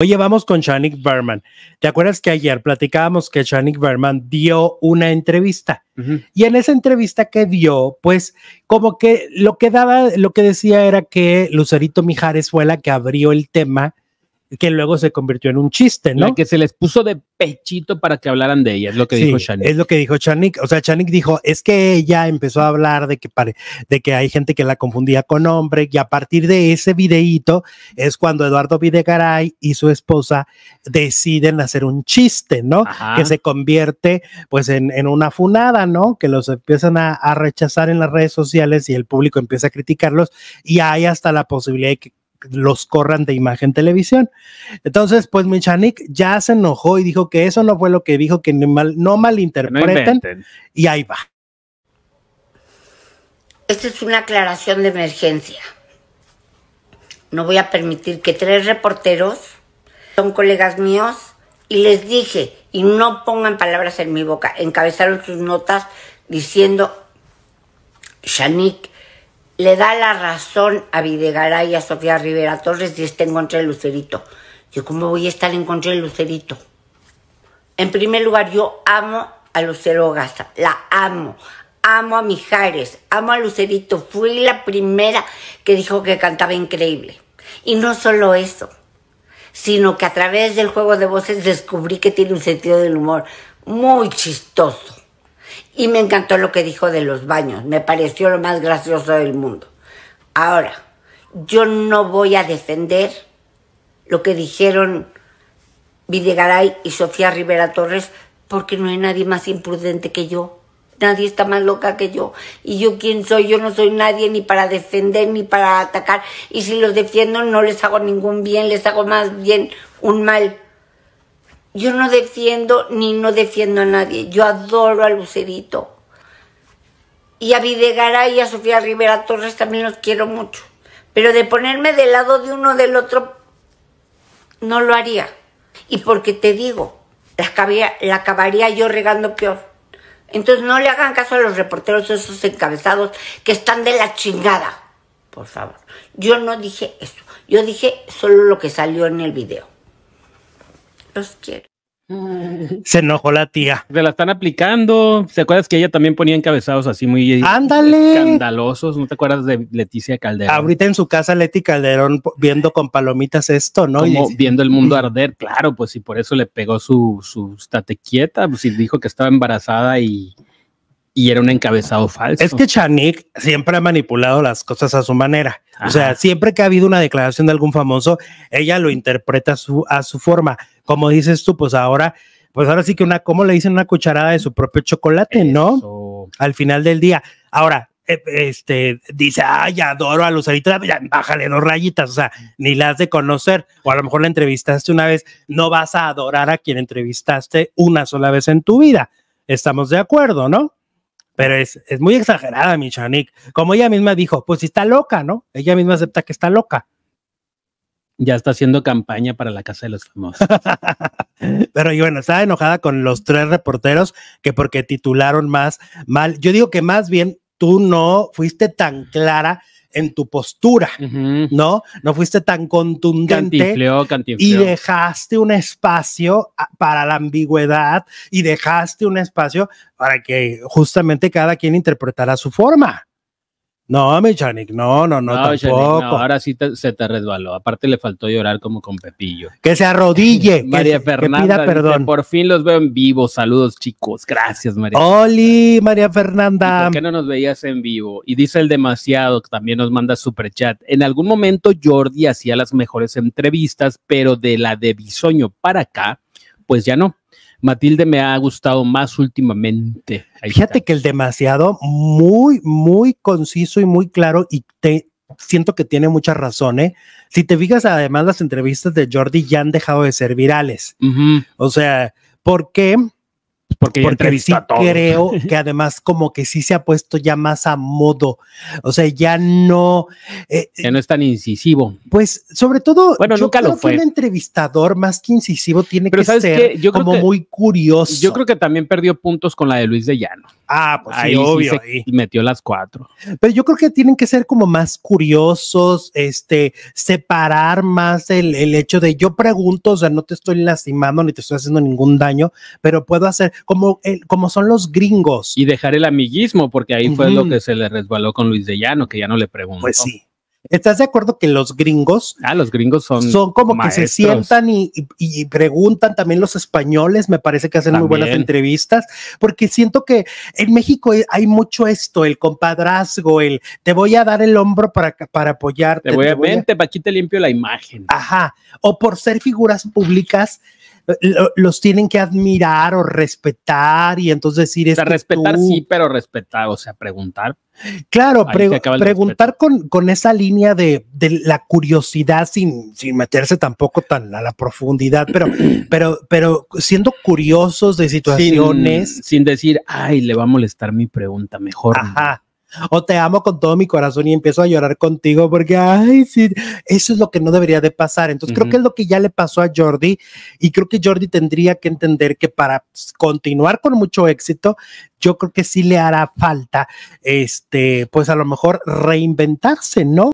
Oye, vamos con Shanik Berman. ¿Te acuerdas que ayer platicábamos que Shanik Berman dio una entrevista? Y en esa entrevista que dio, pues como que lo que daba, lo que decía era que Lucerito Mijares fue la que abrió el tema que luego se convirtió en un chiste, ¿no? La que se les puso de pechito para que hablaran de ella, es lo que dijo Chanik. Es lo que dijo Chanik. o sea, Chanik dijo, es que ella empezó a hablar de que, de que hay gente que la confundía con hombre y a partir de ese videíto es cuando Eduardo Videgaray y su esposa deciden hacer un chiste, ¿no? Que se convierte pues en, una funada, ¿no? Que los empiezan a, a rechazar en las redes sociales y el público empieza a criticarlos y hay hasta la posibilidad de que los corran de imagen televisión. Entonces, pues Michanik ya se enojó y dijo que eso no fue lo que dijo, que no, mal, no malinterpreten. y ahí va. Esta es una aclaración de emergencia. No voy a permitir que tres reporteros son colegas míos y les dije, y no pongan palabras en mi boca, encabezaron sus notas diciendo, Shanique le da la razón a Videgaray y a Sofía Rivera Torres y está en contra de Lucerito. Yo, ¿cómo voy a estar en contra de Lucerito? En primer lugar, yo amo a Lucero Gaza, la amo. Amo a Mijares, amo a Lucerito. Fui la primera que dijo que cantaba increíble. Y no solo eso, sino que a través del juego de voces descubrí que tiene un sentido del humor muy chistoso y me encantó lo que dijo de los baños, me pareció lo más gracioso del mundo. Ahora, yo no voy a defender lo que dijeron Videgaray y Sofía Rivera Torres porque no hay nadie más imprudente que yo. Nadie está más loca que yo. ¿Y yo quién soy? Yo no soy nadie ni para defender ni para atacar. Y si los defiendo no les hago ningún bien, les hago más bien un mal. Yo no defiendo ni no defiendo a nadie. Yo adoro a Lucerito. Y a Videgaray y a Sofía Rivera Torres también los quiero mucho. Pero de ponerme del lado de uno o del otro, no lo haría. Y porque te digo, la acabaría, la acabaría yo regando peor. Entonces no le hagan caso a los reporteros esos encabezados que están de la chingada. Por favor. Yo no dije eso. Yo dije solo lo que salió en el video. Se enojó la tía. Se la están aplicando. ¿Se acuerdas que ella también ponía encabezados así muy escandalosos? ¿No te acuerdas de Leticia Calderón? Ahorita en su casa Leti Calderón viendo con palomitas esto, ¿no? Como viendo el mundo mm". arder, claro, pues y por eso le pegó su, su quieta, pues y dijo que estaba embarazada y y era un encabezado falso. Es que Chanik siempre ha manipulado las cosas a su manera. O sea, siempre que ha habido una declaración de algún famoso, ella lo interpreta a su, forma. Como dices tú, pues ahora, pues ahora sí que una, ¿cómo le dicen una cucharada de su propio chocolate, no? Al final del día. Ahora, e, este, dice, ay, adoro a Lucerita, bájale dos rayitas, o sea, ni las de conocer, o a lo mejor la entrevistaste una vez, no vas a adorar a quien entrevistaste una sola vez en tu vida. Estamos de acuerdo, ¿no? pero es, muy exagerada, mi Como ella misma dijo, pues si está loca, ¿no? Ella misma acepta que está loca. Ya está haciendo campaña para la casa de los famosos. pero y bueno, estaba enojada con los tres reporteros que porque titularon más mal. Yo digo que más bien tú no fuiste tan clara en tu postura, ¿no? No fuiste tan contundente y dejaste un espacio para la ambigüedad y dejaste un espacio para que justamente cada quien interpretara su forma. No, Mechanic, no, no, no, no tampoco. ahora sí se te resbaló. Aparte le faltó llorar como con Pepillo. Que se arrodille. María Fernanda, pida perdón. por fin los veo en vivo. Saludos, chicos. Gracias, María. Oli, María Fernanda. ¿Por qué no nos veías en vivo? Y dice el demasiado, que también nos manda super chat. En algún momento Jordi hacía las mejores entrevistas, pero de la de Bisoño para acá, pues ya no Matilde me ha gustado más últimamente. Fíjate que el demasiado, muy, muy conciso y muy claro, y te, siento que tiene muchas razones. ¿eh? Si te fijas, además, las entrevistas de Jordi ya han dejado de ser virales. O sea, ¿por qué? Porque, creo que además como que sí se ha puesto ya más a modo, o sea, ya no... Eh, ya no es tan incisivo. Pues sobre todo, bueno, nunca lo fue. un entrevistador más que incisivo tiene que ser como muy curioso. Yo creo que también perdió puntos con la de Luis de Llano. Ah, pues ahí obvio. Metió las cuatro. Pero yo creo que tienen que ser como más curiosos, este, separar más el, hecho de yo pregunto, o sea, no te estoy lastimando ni te estoy haciendo ningún daño, pero puedo hacer como, el, como son los gringos. Y dejar el amiguismo, porque ahí fue lo que se le resbaló con Luis de Llano, que ya no le preguntó. Pues sí. ¿Estás de acuerdo que los gringos? Ah, los gringos son. Son como que se sientan y, preguntan también los españoles, me parece que hacen muy buenas entrevistas, porque siento que en México hay mucho esto, el compadrazgo, el te voy a dar el hombro para, para apoyarte. Te voy, a, limpio la imagen. Ajá. O por ser figuras públicas, los tienen que admirar o respetar y entonces decir... eso respetar sí, pero respetar, o sea, preguntar. Claro, preguntar con, esa línea de, de la curiosidad sin, sin, meterse tampoco tan a la profundidad, pero, pero, pero siendo curiosos de situaciones. Sin, decir, ay, le va a molestar mi pregunta, mejor. Ajá o te amo con todo mi corazón y empiezo a llorar contigo porque, ay, sí, eso es lo que no debería de pasar. Entonces creo que es lo que ya le pasó a Jordi y creo que Jordi tendría que entender que para continuar con mucho éxito, yo creo que sí le hará falta, este, pues a lo mejor reinventarse, ¿no?